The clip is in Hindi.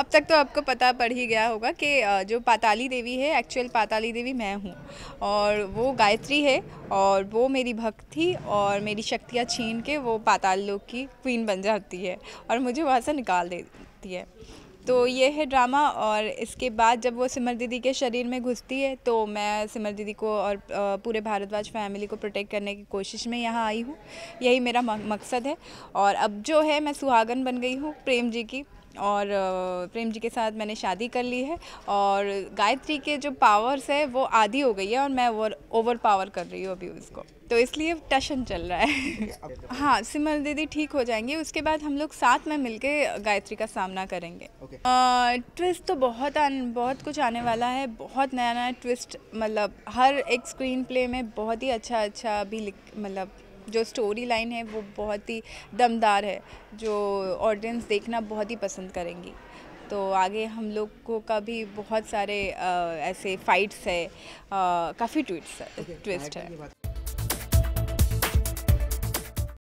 अब तक तो आपको पता पड़ ही गया होगा कि जो पाताली देवी है एक्चुअल पाताली देवी मैं हूँ और वो गायत्री है और वो मेरी भक्त थी और मेरी शक्तियाँ छीन के वो पाताल लोग की क्वीन बन जाती है और मुझे वहाँ से निकाल देती है तो ये है ड्रामा और इसके बाद जब वो सिमर दीदी के शरीर में घुसती है तो मैं सिमर दीदी को और पूरे भारद्वाज फैमिली को प्रोटेक्ट करने की कोशिश में यहाँ आई हूँ यही मेरा मकसद है और अब जो है मैं सुहागन बन गई हूँ प्रेम जी की और प्रेम जी के साथ मैंने शादी कर ली है और गायत्री के जो पावर्स है वो आधी हो गई है और मैं ओवर ओवर पावर कर रही हूँ अभी उसको तो इसलिए टशन चल रहा है हाँ सिमर दीदी ठीक हो जाएंगी उसके बाद हम लोग साथ में मिलके गायत्री का सामना करेंगे ट्विस्ट तो बहुत आन, बहुत कुछ आने वाला है बहुत नया नया ट्विस्ट मतलब हर एक स्क्रीन प्ले में बहुत ही अच्छा अच्छा अभी मतलब जो स्टोरी लाइन है वो बहुत ही दमदार है जो ऑडियंस देखना बहुत ही पसंद करेंगी तो आगे हम लोग को का भी बहुत सारे आ, ऐसे फाइट्स है काफ़ी ट्विट्स ट्विस्ट है